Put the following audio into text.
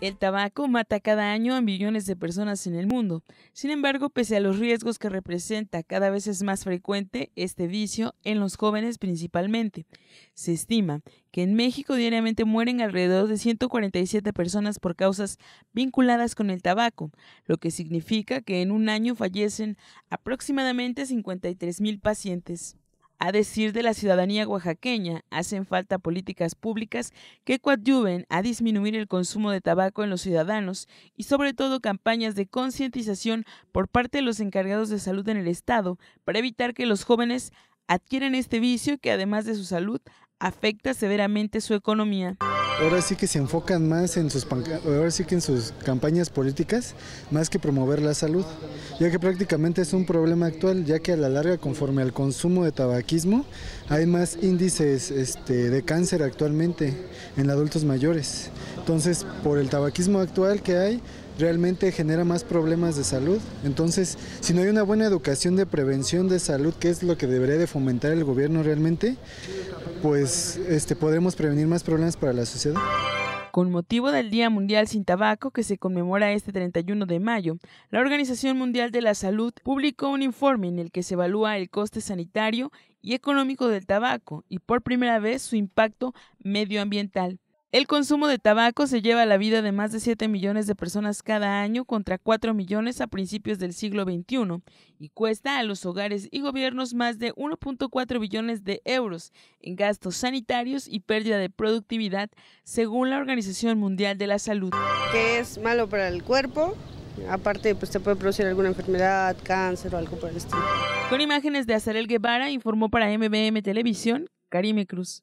El tabaco mata cada año a millones de personas en el mundo. Sin embargo, pese a los riesgos que representa, cada vez es más frecuente este vicio en los jóvenes principalmente. Se estima que en México diariamente mueren alrededor de 147 personas por causas vinculadas con el tabaco, lo que significa que en un año fallecen aproximadamente 53 mil pacientes. A decir de la ciudadanía oaxaqueña, hacen falta políticas públicas que coadyuven a disminuir el consumo de tabaco en los ciudadanos y sobre todo campañas de concientización por parte de los encargados de salud en el Estado para evitar que los jóvenes adquieran este vicio que además de su salud afecta severamente su economía ahora sí que se enfocan más en sus, ahora sí que en sus campañas políticas más que promover la salud, ya que prácticamente es un problema actual, ya que a la larga conforme al consumo de tabaquismo hay más índices este, de cáncer actualmente en adultos mayores. Entonces, por el tabaquismo actual que hay, realmente genera más problemas de salud. Entonces, si no hay una buena educación de prevención de salud, que es lo que debería de fomentar el gobierno realmente, pues este, podremos prevenir más problemas para la sociedad. Con motivo del Día Mundial sin Tabaco, que se conmemora este 31 de mayo, la Organización Mundial de la Salud publicó un informe en el que se evalúa el coste sanitario y económico del tabaco y por primera vez su impacto medioambiental. El consumo de tabaco se lleva a la vida de más de 7 millones de personas cada año contra 4 millones a principios del siglo XXI y cuesta a los hogares y gobiernos más de 1.4 billones de euros en gastos sanitarios y pérdida de productividad según la Organización Mundial de la Salud. Que es malo para el cuerpo, Aparte, pues te puede producir alguna enfermedad, cáncer o algo por el estilo. Con imágenes de Azarel Guevara, informó para MBM Televisión, Karime Cruz.